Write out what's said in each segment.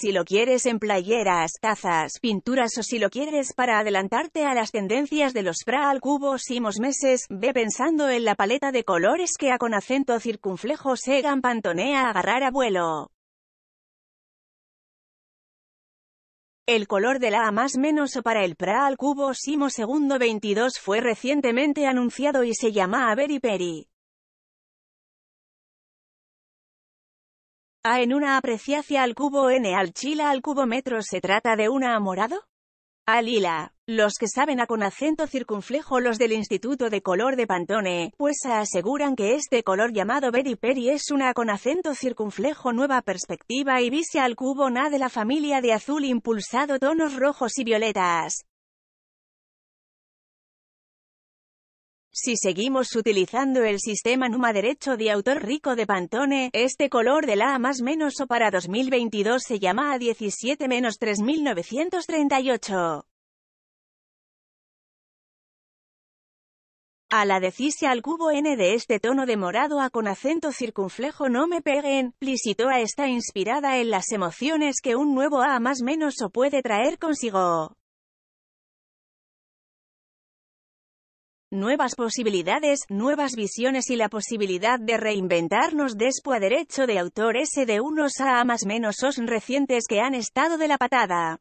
si lo quieres en playeras, tazas, pinturas o si lo quieres para adelantarte a las tendencias de los Pra al cubo simos meses, ve pensando en la paleta de colores que a con acento circunflejo Segan Pantonea agarrar a vuelo. El color de la A más menos o para el pra al cubo Simo segundo 22 fue recientemente anunciado y se llama Perry. A en una apreciacia al cubo n al chila al cubo metro se trata de una amorado? Alila, los que saben a con acento circunflejo los del Instituto de Color de Pantone, pues aseguran que este color llamado Perry es una con acento circunflejo nueva perspectiva y visia al cubo N de la familia de azul impulsado tonos rojos y violetas. Si seguimos utilizando el sistema Numa derecho de autor rico de Pantone, este color de la A más menos o para 2022 se llama A 17 3938. A la decise al cubo n de este tono de morado a con acento circunflejo no me peguen, Plisitoa está inspirada en las emociones que un nuevo A más menos o puede traer consigo. nuevas posibilidades, nuevas visiones y la posibilidad de reinventarnos después derecho de autor s de unos a, más menos os recientes que han estado de la patada.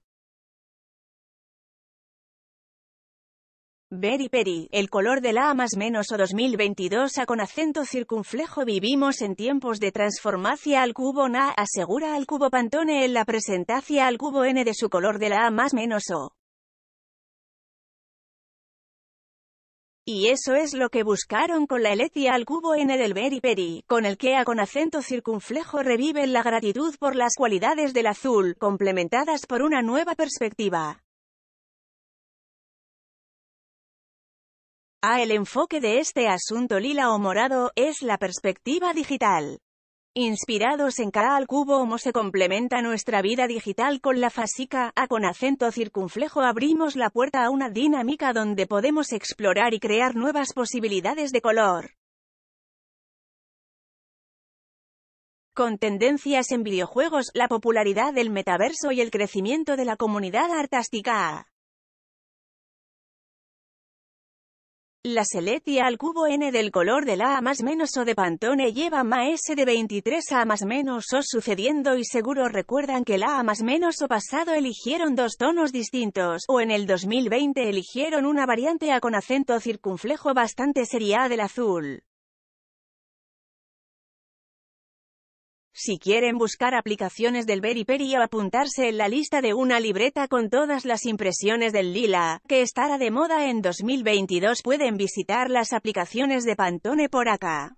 Beri Peri, el color de la A más menos o 2022 A con acento circunflejo vivimos en tiempos de transformacia al cubo Na, asegura al cubo Pantone en la presentación al cubo N de su color de la A más menos o. Y eso es lo que buscaron con la eletia al cubo n del Peri, con el que a con acento circunflejo reviven la gratitud por las cualidades del azul, complementadas por una nueva perspectiva. A el enfoque de este asunto lila o morado, es la perspectiva digital. Inspirados en cada al cubo cómo se complementa nuestra vida digital con la fasica, A con acento circunflejo abrimos la puerta a una dinámica donde podemos explorar y crear nuevas posibilidades de color. Con tendencias en videojuegos, la popularidad del metaverso y el crecimiento de la comunidad artística. La Seletia al cubo n del color de la A más menos o de Pantone lleva más S de 23 a más menos o sucediendo y seguro recuerdan que la A más menos o pasado eligieron dos tonos distintos, o en el 2020 eligieron una variante A con acento circunflejo bastante seria del azul. Si quieren buscar aplicaciones del Beriperi o apuntarse en la lista de una libreta con todas las impresiones del lila, que estará de moda en 2022 pueden visitar las aplicaciones de Pantone por acá.